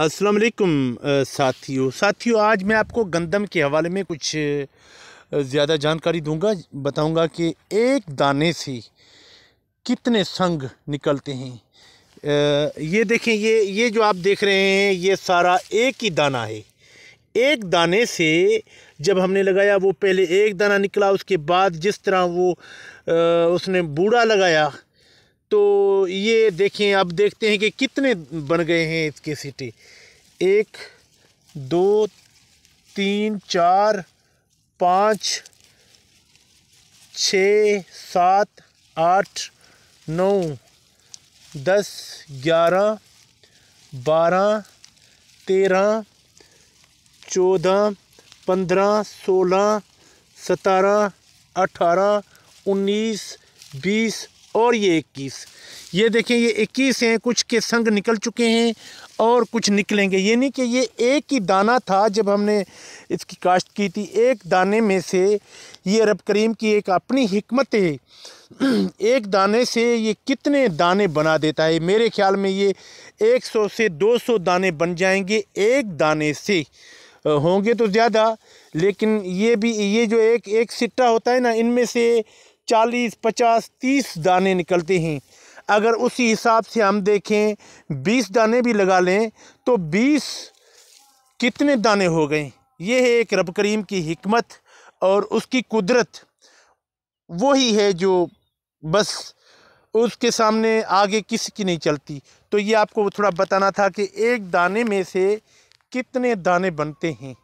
अस्सलाम वालेकुम साथियों साथियों आज मैं आपको गंदम के हवाले में कुछ ज़्यादा जानकारी दूंगा बताऊंगा कि एक दाने से कितने संग निकलते हैं ये देखें ये ये जो आप देख रहे हैं ये सारा एक ही दाना है एक दाने से जब हमने लगाया वो पहले एक दाना निकला उसके बाद जिस तरह वो उसने बूढ़ा लगाया तो ये देखें अब देखते हैं कि कितने बन गए हैं इसके सिटी एक दो तीन चार पाँच छ सात आठ नौ दस ग्यारह बारह तेरह चौदह पंद्रह सोलह सतारह अठारह उन्नीस बीस और ये इक्कीस ये देखें ये इक्कीस हैं कुछ के संग निकल चुके हैं और कुछ निकलेंगे ये नहीं कि ये एक ही दाना था जब हमने इसकी काश्त की थी एक दाने में से ये रब करीम की एक अपनी हमत है एक दाने से ये कितने दाने बना देता है मेरे ख्याल में ये 100 से 200 दाने बन जाएंगे एक दाने से होंगे तो ज़्यादा लेकिन ये भी ये जो एक एक सिट्टा होता है ना इनमें से चालीस पचास तीस दाने निकलते हैं अगर उसी हिसाब से हम देखें बीस दाने भी लगा लें तो बीस कितने दाने हो गए ये है एक रब करीम की हमत और उसकी कुदरत वही है जो बस उसके सामने आगे किसी की नहीं चलती तो ये आपको थोड़ा बताना था कि एक दाने में से कितने दाने बनते हैं